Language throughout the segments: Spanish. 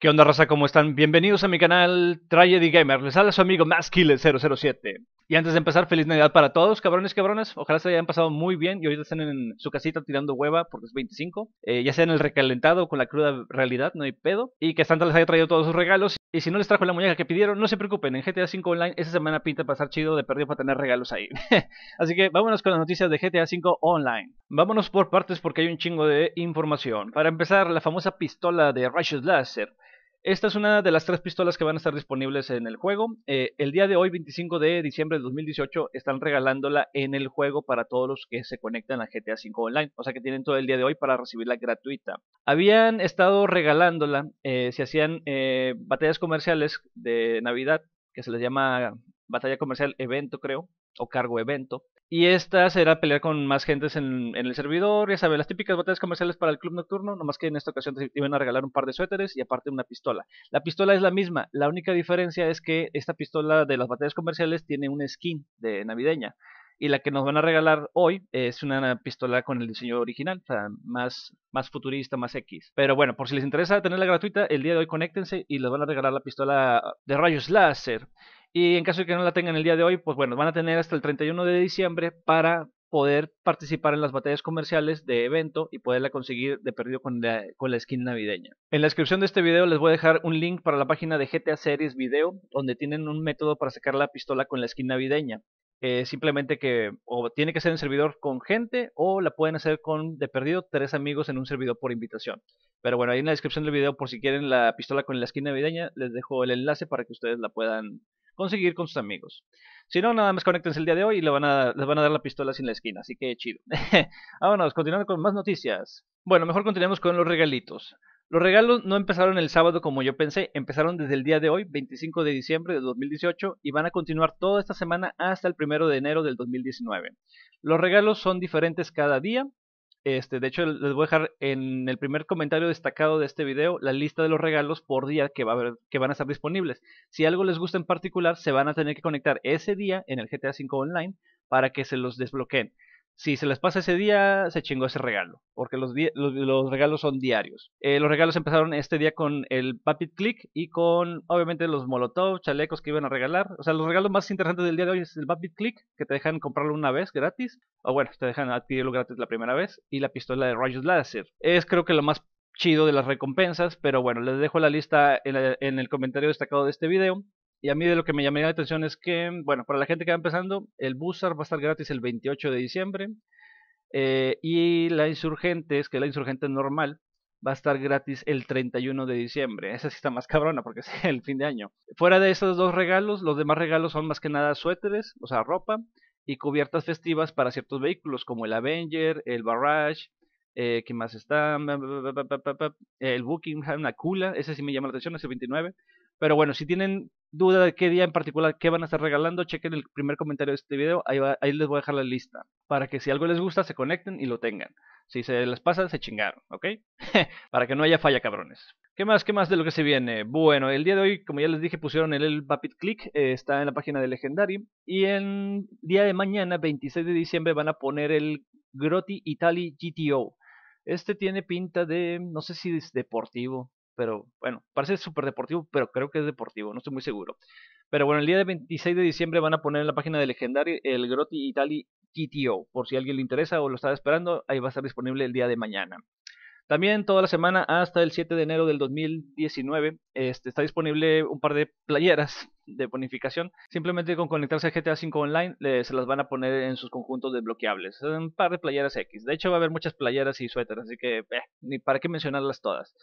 ¿Qué onda raza? ¿Cómo están? Bienvenidos a mi canal Tragedy Gamer. Les habla su amigo maskill 007 Y antes de empezar, feliz Navidad para todos, cabrones, cabronas. Ojalá se hayan pasado muy bien y ahorita estén en su casita tirando hueva porque es 25. Eh, ya sea en el recalentado con la cruda realidad, no hay pedo. Y que Santa les haya traído todos sus regalos. Y si no les trajo la muñeca que pidieron, no se preocupen. En GTA V Online esta semana pinta pasar chido de perdido para tener regalos ahí. Así que vámonos con las noticias de GTA V Online. Vámonos por partes porque hay un chingo de información. Para empezar, la famosa pistola de Righteous Laser esta es una de las tres pistolas que van a estar disponibles en el juego. Eh, el día de hoy, 25 de diciembre de 2018, están regalándola en el juego para todos los que se conectan a GTA V Online. O sea que tienen todo el día de hoy para recibirla gratuita. Habían estado regalándola, eh, se hacían eh, batallas comerciales de Navidad, que se les llama batalla comercial evento, creo, o cargo evento. Y esta será pelear con más gentes en, el servidor, ya saben, las típicas batallas comerciales para el club nocturno, nomás que en esta ocasión te iban a regalar un par de suéteres y aparte una pistola. La pistola es la misma, la única diferencia es que esta pistola de las batallas comerciales tiene un skin de navideña. Y la que nos van a regalar hoy es una pistola con el diseño original, más, más futurista, más X. Pero bueno, por si les interesa tenerla gratuita, el día de hoy conéctense y les van a regalar la pistola de rayos láser. Y en caso de que no la tengan el día de hoy, pues bueno, van a tener hasta el 31 de diciembre para poder participar en las batallas comerciales de evento y poderla conseguir de perdido con la, esquina skin navideña. En la descripción de este video les voy a dejar un link para la página de GTA Series Video, donde tienen un método para sacar la pistola con la skin navideña. Eh, simplemente que o tiene que ser en servidor con gente o la pueden hacer con de perdido tres amigos en un servidor por invitación. Pero bueno, ahí en la descripción del video por si quieren la pistola con la skin navideña les dejo el enlace para que ustedes la puedan conseguir con sus amigos. Si no, nada más conéctense el día de hoy y le van a, les van a dar la pistola sin la esquina, así que chido. Vámonos, continuando con más noticias. Bueno, mejor continuemos con los regalitos. Los regalos no empezaron el sábado como yo pensé, empezaron desde el día de hoy, 25 de diciembre de 2018, y van a continuar toda esta semana hasta el primero de enero del 2019. Los regalos son diferentes cada día, este, de hecho, les voy a dejar en el primer comentario destacado de este video la lista de los regalos por día que, que van a estar disponibles. Si algo les gusta en particular, se van a tener que conectar ese día en el GTA V Online para que se los desbloqueen. Si se les pasa ese día, se chingó ese regalo, porque los, regalos son diarios. Eh, los regalos empezaron este día con el Puppet Click y con, obviamente, los Molotov, chalecos que iban a regalar. O sea, los regalos más interesantes del día de hoy es el Puppet Click, que te dejan comprarlo una vez gratis, o bueno, te dejan adquirirlo gratis la primera vez, y la pistola de Rayos Láser. Es creo que lo más chido de las recompensas, pero bueno, les dejo la lista en el comentario destacado de este video. Y a mí de lo que me llamaría la atención es que, bueno, para la gente que va empezando, el busar va a estar gratis el 28 de diciembre. y la insurgente es que la Insurgente normal, va a estar gratis el 31 de diciembre. Esa sí está más cabrona porque es el fin de año. Fuera de esos dos regalos, los demás regalos son más que nada suéteres, o sea, ropa, y cubiertas festivas para ciertos vehículos como el Avenger, el Barrage, eh, ¿qué más está? El Buckingham, la Kula, ese sí me llama la atención, ese el 29. Pero bueno, si tienen duda de qué día en particular qué van a estar regalando, chequen el primer comentario de este video, ahí, les voy a dejar la lista, para que si algo les gusta se conecten y lo tengan. Si se les pasa, se chingaron, ¿ok? para que no haya falla, cabrones. ¿Qué más? ¿Qué más de lo que se viene? Bueno, el día de hoy, como ya les dije, pusieron el, el Click, eh, está en la página de Legendary, y el día de mañana, 26 de diciembre, van a poner el Grotti Italy GTO. Este tiene pinta de, no sé si es deportivo, pero bueno, parece súper deportivo, pero creo que es deportivo, no estoy muy seguro. Pero bueno, el día de 26 de diciembre van a poner en la página de Legendary el Grotti Itali GTO, por si a alguien le interesa o lo está esperando, ahí va a estar disponible el día de mañana. También toda la semana hasta el 7 de enero del 2019 este, está disponible un par de playeras de bonificación. Simplemente con conectarse a GTA V Online se las van a poner en sus conjuntos desbloqueables. Un par de playeras X. De hecho va a haber muchas playeras y suéteres, así que eh, ni para qué mencionarlas todas.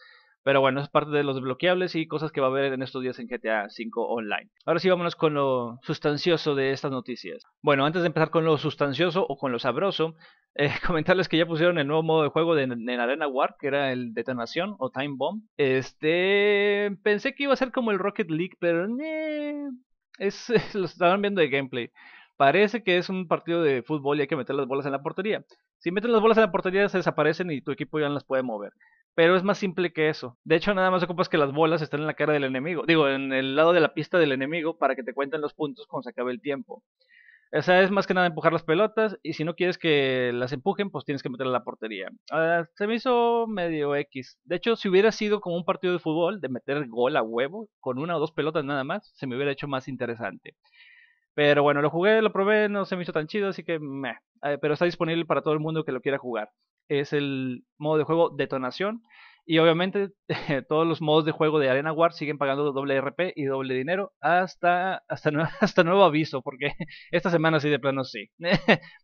Pero bueno, es parte de los desbloqueables y cosas que va a haber en estos días en GTA V Online. Ahora sí, vámonos con lo sustancioso de estas noticias. Bueno, antes de empezar con lo sustancioso o con lo sabroso, eh, comentarles que ya pusieron el nuevo modo de juego en Arena War, que era el Detonación o Time Bomb. Este. Pensé que iba a ser como el Rocket League, pero. es, lo estaban viendo de gameplay. Parece que es un partido de fútbol y hay que meter las bolas en la portería. Si meten las bolas en la portería se desaparecen y tu equipo ya no las puede mover pero es más simple que eso. De hecho, nada más ocupas que las bolas estén en la cara del enemigo, digo, en el lado de la pista del enemigo para que te cuenten los puntos cuando se acabe el tiempo. O sea, es más que nada empujar las pelotas y si no quieres que las empujen, pues tienes que meterla a la portería. Ah, se me hizo medio X. De hecho, si hubiera sido como un partido de fútbol, de meter gol a huevo, con una o dos pelotas nada más, se me hubiera hecho más interesante. Pero bueno, lo jugué, lo probé, no se me hizo tan chido, así que meh. Ah, pero está disponible para todo el mundo que lo quiera jugar es el modo de juego detonación. Y obviamente todos los modos de juego de Arena War siguen pagando doble RP y doble dinero hasta, hasta, hasta nuevo aviso, porque esta semana sí de plano sí.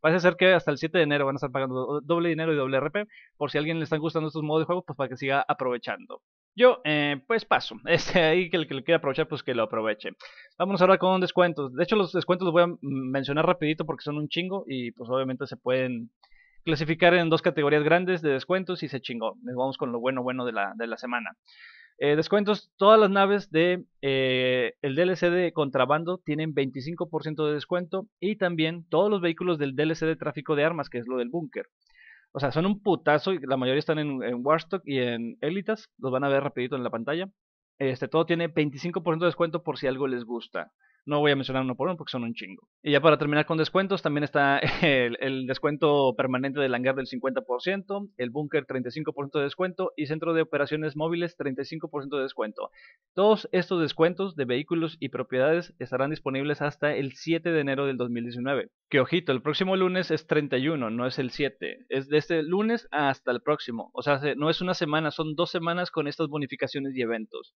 Parece ser que hasta el 7 de enero van a estar pagando doble dinero y doble RP, por si a alguien le están gustando estos modos de juego, pues para que siga aprovechando. Yo, eh, pues paso. Este, ahí que el que lo quiera aprovechar, pues que lo aproveche. Vamos ahora con descuentos. De hecho, los descuentos los voy a mencionar rapidito porque son un chingo y pues obviamente se pueden clasificar en dos categorías grandes de descuentos y se chingó. nos vamos con lo bueno bueno de la, de la semana. Eh, descuentos, todas las naves de eh, el DLC de contrabando tienen 25% de descuento y también todos los vehículos del DLC de tráfico de armas, que es lo del búnker. O sea, son un putazo y la mayoría están en, en Warstock y en Elitas, los van a ver rapidito en la pantalla. Este, todo tiene 25% de descuento por si algo les gusta. No voy a mencionar uno por uno porque son un chingo. Y ya para terminar con descuentos, también está el, descuento permanente del hangar del 50%, el búnker 35% de descuento y centro de operaciones móviles 35% de descuento. Todos estos descuentos de vehículos y propiedades estarán disponibles hasta el 7 de enero del 2019. Que ojito, el próximo lunes es 31, no es el 7. Es de este lunes hasta el próximo. O sea, no es una semana, son dos semanas con estas bonificaciones y eventos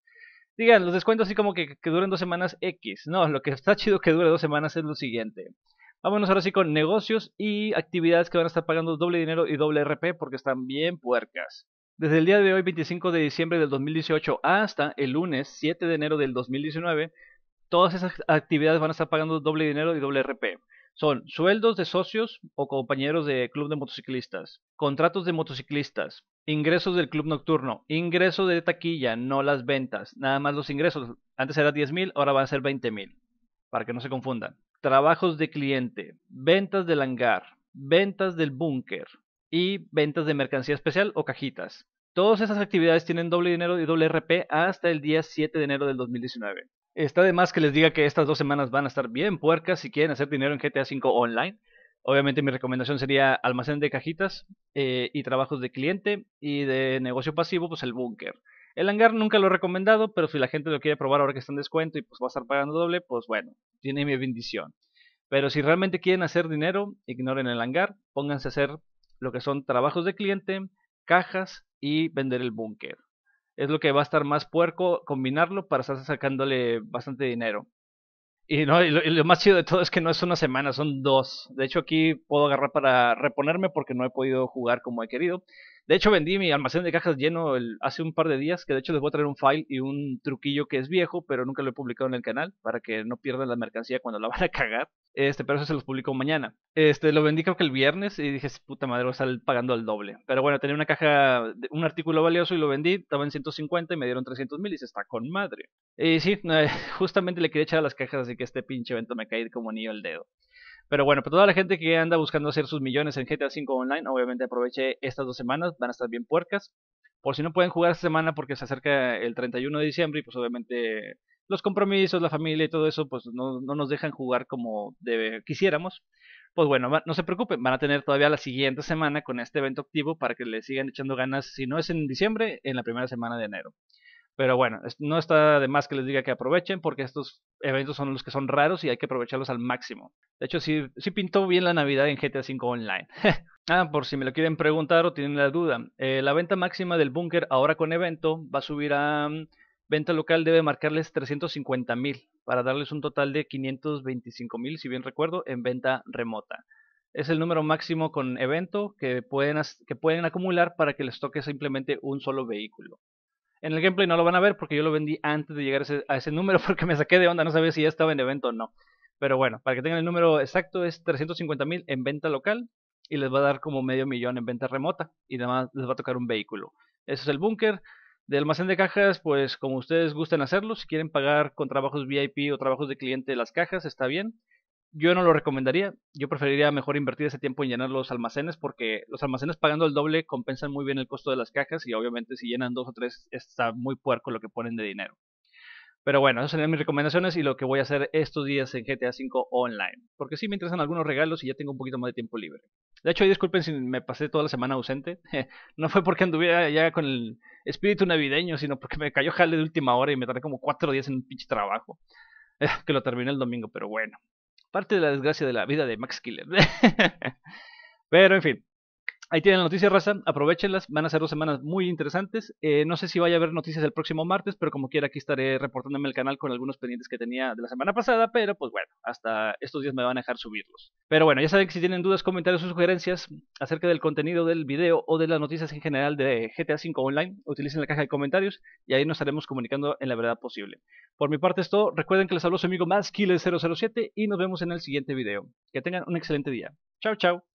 digan, los descuentos así como que, que duren dos semanas X. No, lo que está chido que dure dos semanas es lo siguiente. Vámonos ahora sí con negocios y actividades que van a estar pagando doble dinero y doble RP porque están bien puercas. Desde el día de hoy, 25 de diciembre del 2018, hasta el lunes 7 de enero del 2019, todas esas actividades van a estar pagando doble dinero y doble RP son sueldos de socios o compañeros de club de motociclistas, contratos de motociclistas, ingresos del club nocturno, ingreso de taquilla, no las ventas, nada más los ingresos. Antes era 10 mil, ahora van a ser 20 mil, para que no se confundan. Trabajos de cliente, ventas del hangar, ventas del búnker y ventas de mercancía especial o cajitas. Todas esas actividades tienen doble dinero y doble RP hasta el día 7 de enero del 2019. Está de más que les diga que estas dos semanas van a estar bien puercas si quieren hacer dinero en GTA V online. Obviamente mi recomendación sería almacén de cajitas eh, y trabajos de cliente y de negocio pasivo, pues el búnker. El hangar nunca lo he recomendado, pero si la gente lo quiere probar ahora que está en descuento y pues va a estar pagando doble, pues bueno, tiene mi bendición. Pero si realmente quieren hacer dinero, ignoren el hangar, pónganse a hacer lo que son trabajos de cliente, cajas y vender el búnker es lo que va a estar más puerco combinarlo para estar sacándole bastante dinero. Y, no, lo, más chido de todo es que no es una semana, son dos. De hecho, aquí puedo agarrar para reponerme porque no he podido jugar como he querido. De hecho, vendí mi almacén de cajas lleno hace un par de días, que de hecho les voy a traer un file y un truquillo que es viejo, pero nunca lo he publicado en el canal, para que no pierdan la mercancía cuando la van a cagar. Este, pero eso se los publico mañana. Este, lo vendí creo que el viernes y dije, puta madre, voy a estar pagando al doble. Pero bueno, tenía una caja, un artículo valioso y lo vendí, estaba en 150 y me dieron 300 mil y se está con madre. Y sí, eh, justamente le quería echar a las cajas, así que este pinche evento me caí como anillo al dedo. Pero bueno, para toda la gente que anda buscando hacer sus millones en GTA V Online, obviamente aproveché estas dos semanas, van a estar bien puercas. Por si no pueden jugar esta semana porque se acerca el 31 de diciembre y pues obviamente los compromisos, la familia y todo eso, pues no, no nos dejan jugar como quisiéramos. Pues bueno, no se preocupen, van a tener todavía la siguiente semana con este evento activo para que le sigan echando ganas, si no es en diciembre, en la primera semana de enero. Pero bueno, no está de más que les diga que aprovechen porque estos eventos son los que son raros y hay que aprovecharlos al máximo. De hecho, sí, sí pintó bien la Navidad en GTA V Online. ah, por si me lo quieren preguntar o tienen la duda. Eh, la venta máxima del búnker ahora con evento va a subir a mm, venta local debe marcarles 350 mil para darles un total de 525 mil, si bien recuerdo, en venta remota. Es el número máximo con evento que pueden, que pueden acumular para que les toque simplemente un solo vehículo. En el gameplay no lo van a ver porque yo lo vendí antes de llegar a ese, número porque me saqué de onda, no sabía si ya estaba en evento o no. Pero bueno, para que tengan el número exacto es 350.000 mil en venta local y les va a dar como medio millón en venta remota y además les va a tocar un vehículo. Ese es el búnker. De almacén de cajas, pues como ustedes gusten hacerlo, si quieren pagar con trabajos VIP o trabajos de cliente las cajas, está bien. Yo no lo recomendaría, yo preferiría mejor invertir ese tiempo en llenar los almacenes porque los almacenes pagando el doble compensan muy bien el costo de las cajas y obviamente si llenan dos o tres está muy puerco lo que ponen de dinero. Pero bueno, esas serían mis recomendaciones y lo que voy a hacer estos días en GTA V Online. Porque sí me interesan algunos regalos y ya tengo un poquito más de tiempo libre. De hecho, disculpen si me pasé toda la semana ausente. no fue porque anduviera ya con el espíritu navideño, sino porque me cayó jale de última hora y me tardé como cuatro días en un pinche trabajo. que lo terminé el domingo, pero bueno. Parte de la desgracia de la vida de Max Killer. pero en fin. Ahí tienen la noticias raza. Aprovechenlas. Van a ser dos semanas muy interesantes. Eh, no sé si vaya a haber noticias el próximo martes, pero como quiera, aquí estaré reportándome el canal con algunos pendientes que tenía de la semana pasada. Pero pues bueno, hasta estos días me van a dejar subirlos. Pero bueno, ya saben que si tienen dudas, comentarios o sugerencias acerca del contenido del video o de las noticias en general de GTA V Online, utilicen la caja de comentarios y ahí nos estaremos comunicando en la verdad posible. Por mi parte esto, Recuerden que les habló su amigo más 007 y nos vemos en el siguiente video. Que tengan un excelente día. Chao, chao.